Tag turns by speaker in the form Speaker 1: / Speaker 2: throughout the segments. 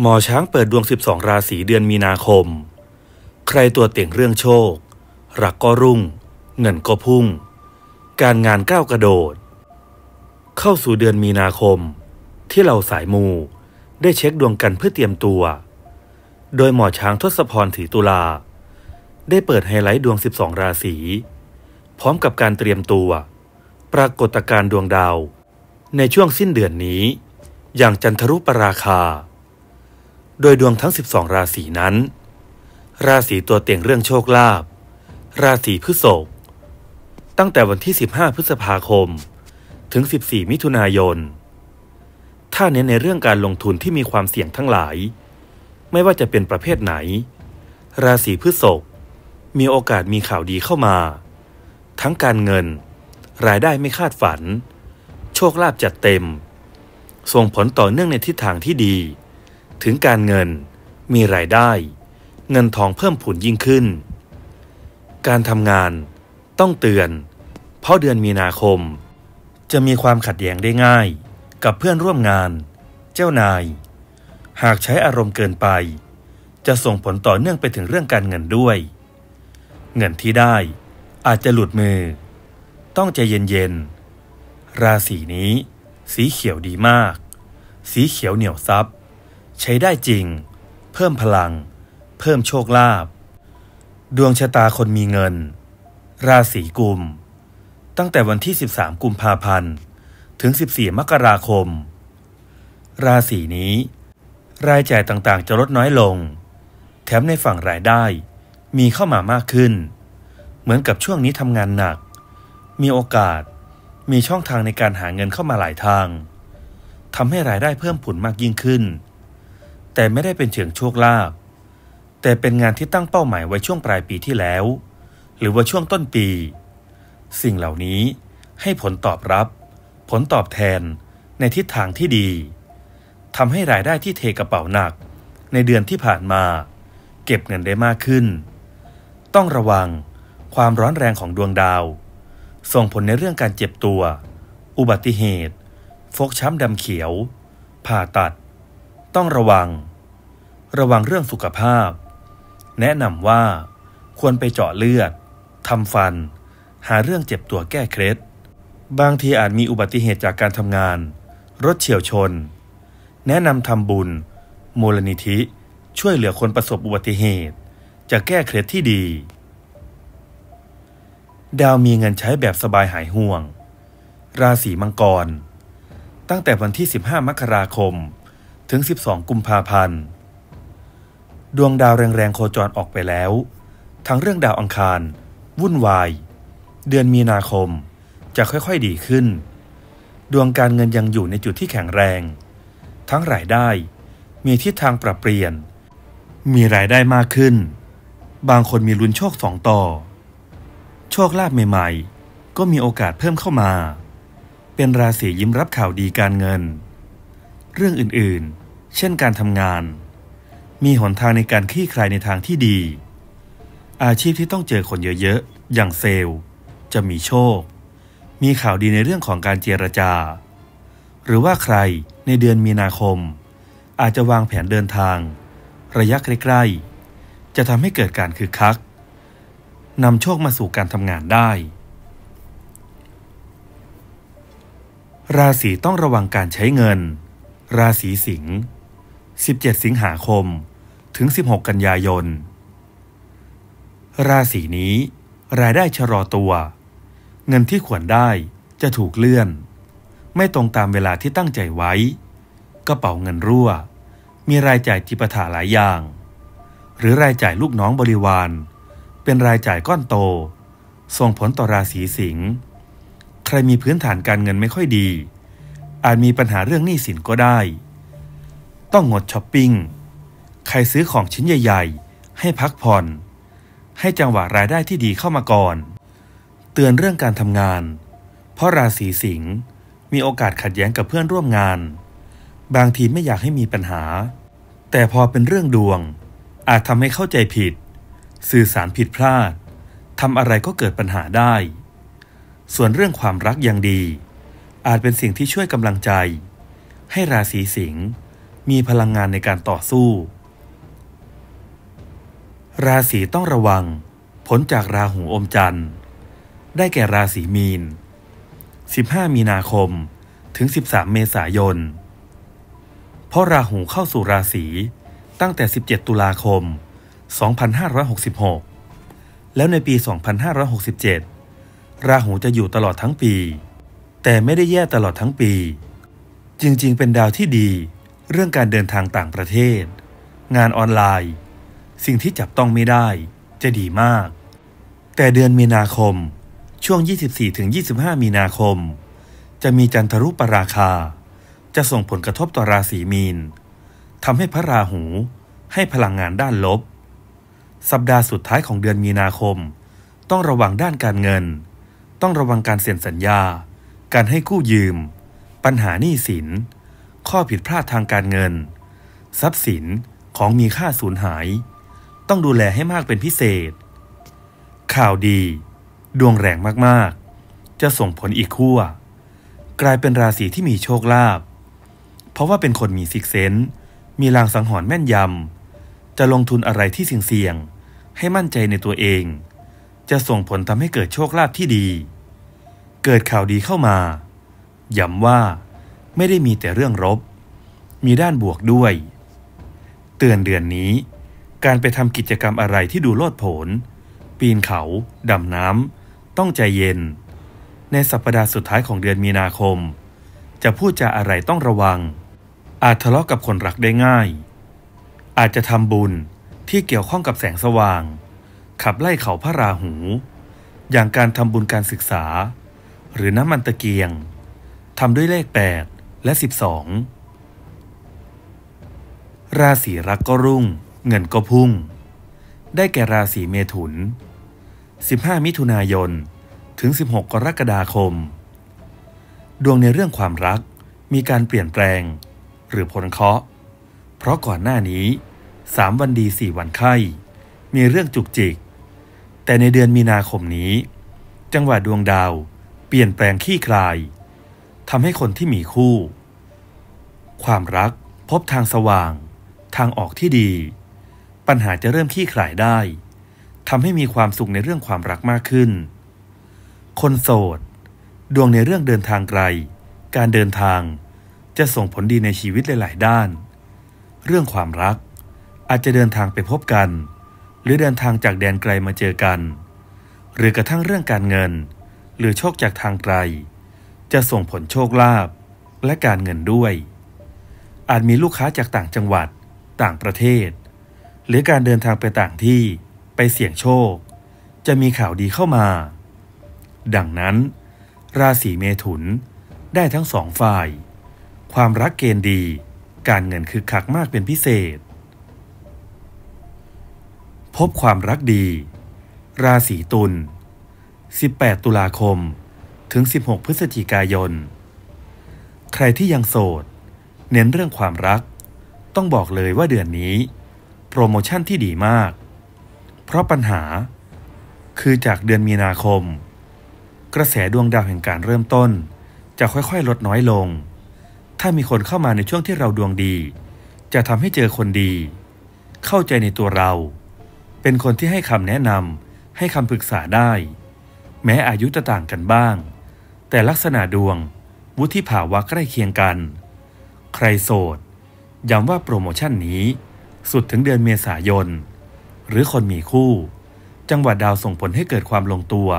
Speaker 1: หมอช้างเปิดดวง 12 ราศีเดือนมีนาคม ใครตัวเต่งเรื่องโชค รักก็รุ่ง เงินก็พุ่ง การงานก้าวกระโดด เข้าสู่เดือนมีนาคม ที่เราสายมูได้เช็คดวงกันเพื่อเตรียมตัว โดยหมอช้างทศพรถืีตุลา ได้เปิดไฮไลท์ดวง 12 ราศีพร้อมกับการเตรียมตัว ปรากฏการดวงดาว ในช่วงสิ้นเดือนนี้ อย่างจันทรุปราคาโดยดวงทั้ง 12 ราศีนั้น ราศีตัวเต่งเรื่องโชคลาภ ราศีพฤษภ ตั้งแต่วันที่ 15 พฤษภาคม ถึง 14 มิถุนายน ถ้าเน้นในเรื่องการลงทุนที่มีความเสี่ยงทั้งหลาย ไม่ว่าจะเป็นประเภทไหน ราศีพฤษภ มีโอกาสมีข่าวดีเข้ามา ทั้งการเงิน รายได้ไม่คาดฝัน โชคลาภจัดเต็ม ส่งผลต่อเนื่องในทิศทางที่ดีถึงการเงิน มีรายได้ เงินทองเพิ่มผุนยิ่งขึ้น การทำงานต้องเตือน เพราะเดือนมีนาคม จะมีความขัดแย้งได้ง่ายกับเพื่อนร่วมงาน เจ้านาย หากใช้อารมณ์เกินไป จะส่งผลต่อเนื่องไปถึงเรื่องการเงินด้วย เงินที่ได้อาจจะหลุดมือ ต้องใจเย็นๆ ราศีนี้ สีเขียวดีมาก สีเขียวเหนียวซับใช้ได้จริง เพิ่มพลัง เพิ่มโชคลาภ ดวงชะตาคนมีเงิน ราศีกุม ตั้งแต่วันที่ 13กุมภาพันธ์ถึง14มกราคม ราศีนี้ รายจ่ายต่างๆจะลดน้อยลง แถมในฝั่งรายได้ มีเข้ามามากขึ้น เหมือนกับช่วงนี้ทำงานหนัก มีโอกาส มีช่องทางในการหาเงินเข้ามาหลายทางทำให้รายได้เพิ่มผลมากยิ่งขึ้นแต่ไม่ได้เป็นเชิงโชคลาภแต่เป็นงานที่ตั้งเป้าหมายไว้ช่วงปลายปีที่แล้ว หรือว่าช่วงต้นปี สิ่งเหล่านี้ให้ผลตอบรับ ผลตอบแทนในทิศทางที่ดีทำให้รายได้ที่เทกระเป๋าหนัก ในเดือนที่ผ่านมา เก็บเงินได้มากขึ้น ต้องระวังความร้อนแรงของดวงดาว ส่งผลในเรื่องการเจ็บตัว อุบัติเหตุ ฟกช้ำดำเขียว ผ่าตัดต้องระวัง ระวังเรื่องสุขภาพ แนะนำว่า ควรไปเจาะเลือด ทำฟัน หาเรื่องเจ็บตัวแก้เคล็ดบางทีอาจมีอุบัติเหตุจากการทำงาน รถเฉียวชน แนะนำทำบุญ มูลนิธิช่วยเหลือคนประสบอุบัติเหตุ จะแก้เคล็ดที่ดี ดาวมีเงินใช้แบบสบายหายห่วง ราศีมังกร ตั้งแต่วันที่ 15 มกราคมถึง12กุมภาพันธ์ ดวงดาวแรงๆโคจรออกไปแล้ว ทั้งเรื่องดาวอังคาร วุ่นวาย เดือนมีนาคมจะค่อยๆดีขึ้น ดวงการเงินยังอยู่ในจุดที่แข็งแรง ทั้งรายได้มีทิศทางปรับเปลี่ยน มีรายได้มากขึ้น บางคนมีลุ้นโชคสองต่อ โชคลาภใหม่ๆ ก็มีโอกาสเพิ่มเข้ามา เป็นราศียิ้มรับข่าวดีการเงิน เรื่องอื่นเช่นการทำงาน มีหนทางในการคลี่คลายในทางที่ดี อาชีพที่ต้องเจอคนเยอะๆ อย่างเซลล์ จะมีโชค มีข่าวดีในเรื่องของการเจรจา หรือว่าใครในเดือนมีนาคม อาจจะวางแผนเดินทาง ระยะใกล้ๆ จะทำให้เกิดการคึกคักนำโชคมาสู่การทำงานได้ ราศีต้องระวังการใช้เงิน ราศีสิงห์17 สิงหาคมถึง 16 กันยายน ราศีนี้รายได้ชะลอตัว เงินที่ควรได้จะถูกเลื่อน ไม่ตรงตามเวลาที่ตั้งใจไว้กระเป๋าเงินรั่ว มีรายจ่ายจิปถาหลายอย่าง หรือรายจ่ายลูกน้องบริวาร เป็นรายจ่ายก้อนโต ส่งผลต่อราศีสิงห์ ใครมีพื้นฐานการเงินไม่ค่อยดี อาจมีปัญหาเรื่องหนี้สินก็ได้ต้องงดช้อปปิ้ง ใครซื้อของชิ้นใหญ่ ๆ ให้พักผ่อน ให้จังหวะรายได้ที่ดีเข้ามาก่อน เตือนเรื่องการทำงาน เพราะราศีสิงห์มีโอกาสขัดแย้งกับเพื่อนร่วมงาน บางทีไม่อยากให้มีปัญหา แต่พอเป็นเรื่องดวง อาจทำให้เข้าใจผิด สื่อสารผิดพลาด ทำอะไรก็เกิดปัญหาได้ ส่วนเรื่องความรักยังดี อาจเป็นสิ่งที่ช่วยกำลังใจ ให้ราศีสิงห์มีพลังงานในการต่อสู้ ราศีต้องระวัง ผลจากราหูอมจันทร์ ได้แก่ราศีมีน 15 มีนาคมถึง 13 เมษายน เพราะราหูเข้าสู่ราศีตั้งแต่ 17 ตุลาคม 2566 แล้วในปี 2567 ราหูจะอยู่ตลอดทั้งปี แต่ไม่ได้แย่ตลอดทั้งปี จริงๆ เป็นดาวที่ดีเรื่องการเดินทางต่างประเทศ งานออนไลน์ สิ่งที่จับต้องไม่ได้จะดีมาก แต่เดือนมีนาคมช่วง 24-25 มีนาคม จะมีจันทรุปราคา จะส่งผลกระทบต่อราศีมีนทำให้พระราหูให้พลังงานด้านลบ สัปดาห์สุดท้ายของเดือนมีนาคม ต้องระวังด้านการเงิน ต้องระวังการเซ็นสัญญา การให้กู้ยืม ปัญหาหนี้สินข้อผิดพลาดทางการเงิน ทรัพย์สินของมีค่าสูญหาย ต้องดูแลให้มากเป็นพิเศษ ข่าวดี ดวงแรงมากๆ จะส่งผลอีกขั้วกลายเป็นราศีที่มีโชคลาภเพราะว่าเป็นคนมีซิกเซนมีลางสังหรณ์แม่นยำ จะลงทุนอะไรที่เสี่ยงๆ ให้มั่นใจในตัวเอง จะส่งผลทำให้เกิดโชคลาภที่ดี เกิดข่าวดีเข้ามาย้ำว่าไม่ได้มีแต่เรื่องรบ มีด้านบวกด้วย เตือนเดือนนี้ การไปทำกิจกรรมอะไรที่ดูโลดโผน ปีนเขาดำน้ำ ต้องใจเย็น ในสัปดาห์สุดท้ายของเดือนมีนาคม จะพูดจะอะไรต้องระวัง อาจทะเลาะกับคนรักได้ง่าย อาจจะทำบุญที่เกี่ยวข้องกับแสงสว่าง ขับไล่เขาพระราหู อย่างการทำบุญการศึกษา หรือน้ำมันตะเกียงทำด้วยเลขแปดและ 12 ราศีรักก็รุ่ง เงินก็พุ่ง ได้แก่ราศีเมถุน 15 มิถุนายน ถึง 16 กรกฎาคม ดวงในเรื่องความรักมีการเปลี่ยนแปลงหรือพลเคาะ เพราะก่อนหน้านี้ 3 วันดี 4 วันไข้ มีเรื่องจุกจิก แต่ในเดือนมีนาคมนี้ จังหวะดวงดาวเปลี่ยนแปลงขี้คลายทำให้คนที่มีคู่ ความรักพบทางสว่าง ทางออกที่ดี ปัญหาจะเริ่มขี้คลายได้ทำให้มีความสุขในเรื่องความรักมากขึ้น คนโสด ดวงในเรื่องเดินทางไกล การเดินทางจะส่งผลดีในชีวิตหลาย ๆ ด้าน เรื่องความรักอาจจะเดินทางไปพบกัน หรือเดินทางจากแดนไกลมาเจอกัน หรือกระทั่งเรื่องการเงิน หรือโชคจากทางไกลจะส่งผลโชคลาภและการเงินด้วย อาจมีลูกค้าจากต่างจังหวัดต่างประเทศ หรือการเดินทางไปต่างที่ไปเสี่ยงโชค จะมีข่าวดีเข้ามา ดังนั้น ราศีเมถุนได้ทั้งสองฝ่าย ความรักเกณฑ์ดีการเงินคือคักมากเป็นพิเศษ พบความรักดี ราศีตุล18 ตุลาคมถึง 16 พฤศจิกายน ใครที่ยังโสด เน้นเรื่องความรัก ต้องบอกเลยว่าเดือนนี้ โปรโมชั่นที่ดีมาก เพราะปัญหา คือจากเดือนมีนาคม กระแสดวงดาวแห่งการเริ่มต้น จะค่อยๆ ลดน้อยลง ถ้ามีคนเข้ามาในช่วงที่เราดวงดี จะทำให้เจอคนดี เข้าใจในตัวเรา เป็นคนที่ให้คำแนะนำ ให้คำปรึกษาได้ แม้อายุจะต่างกันบ้างแต่ลักษณะดวง วุฒิภาวะใกล้เคียงกัน ใครโสดย้ำว่าโปรโมชั่นนี้ สุดถึงเดือนเมษายน หรือคนมีคู่ จังหวะดาวส่งผลให้เกิดความลงตัว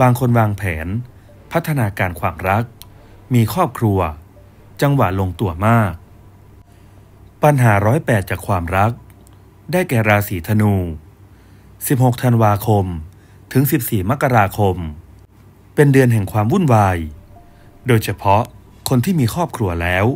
Speaker 1: บางคนวางแผน พัฒนาการความรัก มีครอบครัว จังหวะลงตัวมาก ปัญหาร้อยแปดจากความรัก ได้แก่ราศีธนู 16ธันวาคมถึง 14 มกราคมเป็นเดือนแห่งความวุ่นวาย โดยเฉพาะคนที่มีครอบครัวแล้ว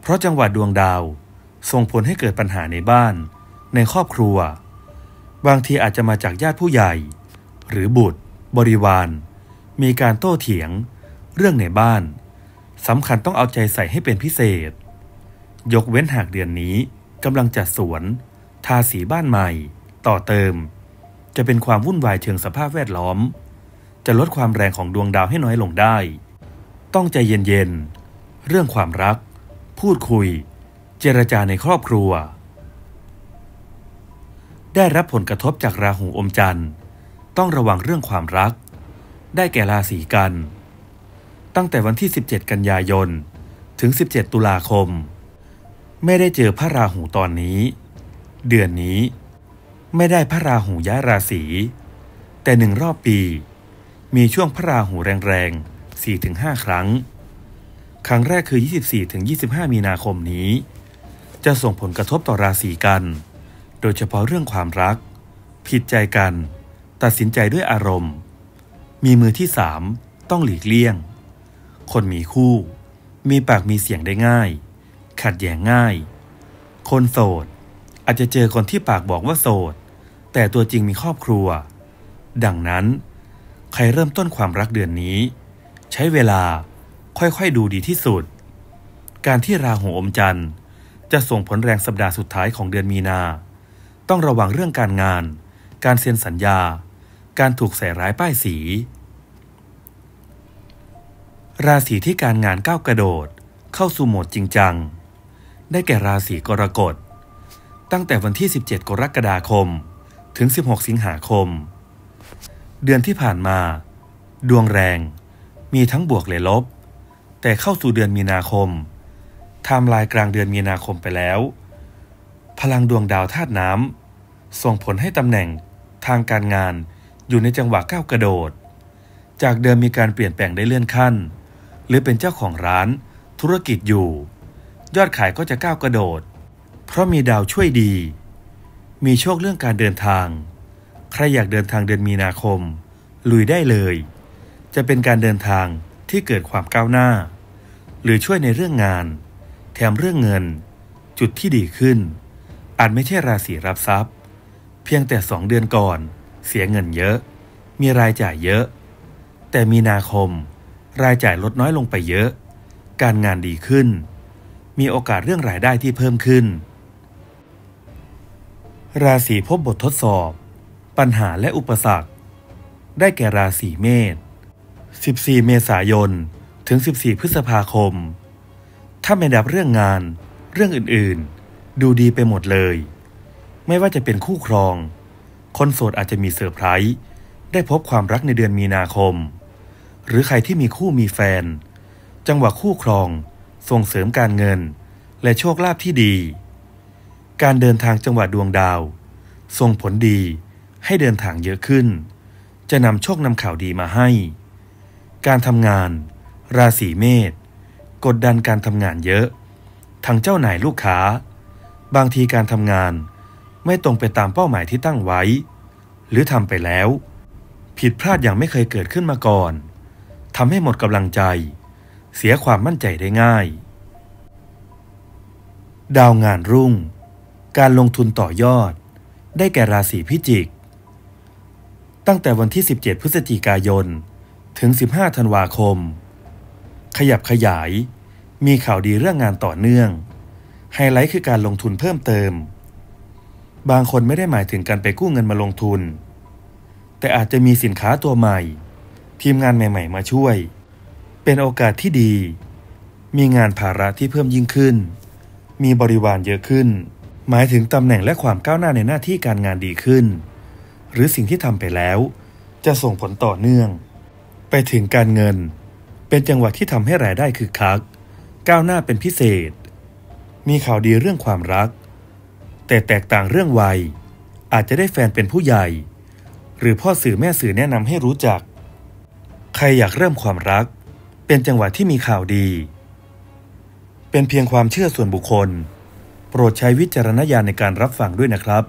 Speaker 1: เพราะจังหวัดดวงดาวส่งผลให้เกิดปัญหาในบ้าน ในครอบครัว บางทีอาจจะมาจากญาติผู้ใหญ่ หรือบุตร บริวาร มีการโต้เถียง เรื่องในบ้าน สำคัญต้องเอาใจใส่ให้เป็นพิเศษ ยกเว้นหากเดือนนี้กำลังจัดสวน ทาสีบ้านใหม่ ต่อเติม จะเป็นความวุ่นวายเชิงสภาพแวดล้อมจะลดความแรงของดวงดาวให้น้อยลงได้ ต้องใจเย็นๆเรื่องความรัก พูดคุย เจรจาในครอบครัว ได้รับผลกระทบจากราหูอมจันทร์ ต้องระวังเรื่องความรัก ได้แก่ราศีกัน ตั้งแต่วันที่ 17 กันยายน ถึง 17 ตุลาคม ไม่ได้เจอพระราหูตอนนี้ เดือนนี้ ไม่ได้พระราหูย้ายราศี แต่หนึ่งรอบปีมีช่วงพระราหูแรงๆ4-5 ครั้ง ครั้งแรกคือ 24-25 มีนาคมนี้ จะส่งผลกระทบต่อราศีกัน โดยเฉพาะเรื่องความรัก ผิดใจกัน ตัดสินใจด้วยอารมณ์ มีมือที่สามต้องหลีกเลี่ยง คนมีคู่ มีปากมีเสียงได้ง่าย ขัดแย้งง่าย คนโสด อาจจะเจอคนที่ปากบอกว่าโสด แต่ตัวจริงมีครอบครัว ดังนั้นใครเริ่มต้นความรักเดือนนี้ ใช้เวลาค่อยๆดูดีที่สุด การที่ราหูอมจันทร์ จะส่งผลแรงสัปดาห์สุดท้ายของเดือนมีนา ต้องระวังเรื่องการงาน การเซ็นสัญญา การถูกใส่ร้ายป้ายสี ราศีที่การงานก้าวกระโดดเข้าสู่โหมดจริงจัง ได้แก่ราศีกรกฎตั้งแต่วันที่ 17 กรกฎาคมถึง 16 สิงหาคมเดือนที่ผ่านมาดวงแรงมีทั้งบวกและลบ แต่เข้าสู่เดือนมีนาคมไทม์ไลน์กลางเดือนมีนาคมไปแล้ว พลังดวงดาวธาตุน้ำส่งผลให้ตำแหน่งทางการงานอยู่ในจังหวะก้าวกระโดดจากเดิมมีการเปลี่ยนแปลงได้เลื่อนขั้น หรือเป็นเจ้าของร้านธุรกิจอยู่ ยอดขายก็จะก้าวกระโดด เพราะมีดาวช่วยดี มีโชคเรื่องการเดินทางใครอยากเดินทางเดือนมีนาคม ลุยได้เลย จะเป็นการเดินทางที่เกิดความก้าวหน้า หรือช่วยในเรื่องงาน แถมเรื่องเงิน จุดที่ดีขึ้น อาจไม่ใช่ราศีรับทรัพย์ เพียงแต่สองเดือนก่อน เสียเงินเยอะ มีรายจ่ายเยอะ แต่มีนาคม รายจ่ายลดน้อยลงไปเยอะ การงานดีขึ้น มีโอกาสเรื่องรายได้ที่เพิ่มขึ้น ราศีพบบททดสอบปัญหาและอุปสรรค ได้แก่ราศีเมษ 14 เมษายน ถึง 14 พฤษภาคม ถ้าไม่ดับเรื่องงาน เรื่องอื่นๆ ดูดีไปหมดเลย ไม่ว่าจะเป็นคู่ครอง คนโสดอาจจะมีเซอร์ไพรส์ ได้พบความรักในเดือนมีนาคม หรือใครที่มีคู่มีแฟน จังหวะคู่ครอง ส่งเสริมการเงิน และโชคลาภที่ดี การเดินทางจังหวะดวงดาว ส่งผลดีให้เดินทางเยอะขึ้น จะนำโชคนำข่าวดีมาให้ การทำงาน ราศีเมษกดดันการทำงานเยอะ ทั้งเจ้าหนายลูกค้า บางทีการทำงานไม่ตรงไปตามเป้าหมายที่ตั้งไว้ หรือทำไปแล้ว ผิดพลาดอย่างไม่เคยเกิดขึ้นมาก่อนทำให้หมดกำลังใจ เสียความมั่นใจได้ง่าย ดาวงานรุ่ง การลงทุนต่อยอดได้แก่ราศีพิจิกตั้งแต่วันที่ 17 พฤศจิกายน ถึง 15 ธันวาคม ขยับขยาย มีข่าวดีเรื่องงานต่อเนื่อง ไฮไลท์คือการลงทุนเพิ่มเติม บางคนไม่ได้หมายถึงการไปกู้เงินมาลงทุน แต่อาจจะมีสินค้าตัวใหม่ ทีมงานใหม่ๆ มาช่วย เป็นโอกาสที่ดี มีงานภาระที่เพิ่มยิ่งขึ้น มีบริวารเยอะขึ้น หมายถึงตำแหน่งและความก้าวหน้าในหน้าที่การงานดีขึ้นหรือสิ่งที่ทำไปแล้ว จะส่งผลต่อเนื่อง ไปถึงการเงิน เป็นจังหวะที่ทำให้รายได้คือคัก ก้าวหน้าเป็นพิเศษ มีข่าวดีเรื่องความรัก แต่แตกต่างเรื่องวัย อาจจะได้แฟนเป็นผู้ใหญ่ หรือพ่อสื่อแม่สื่อแนะนำให้รู้จัก ใครอยากเริ่มความรัก เป็นจังหวะที่มีข่าวดี เป็นเพียงความเชื่อส่วนบุคคล โปรดใช้วิจารณญาณในการรับฟังด้วยนะครับ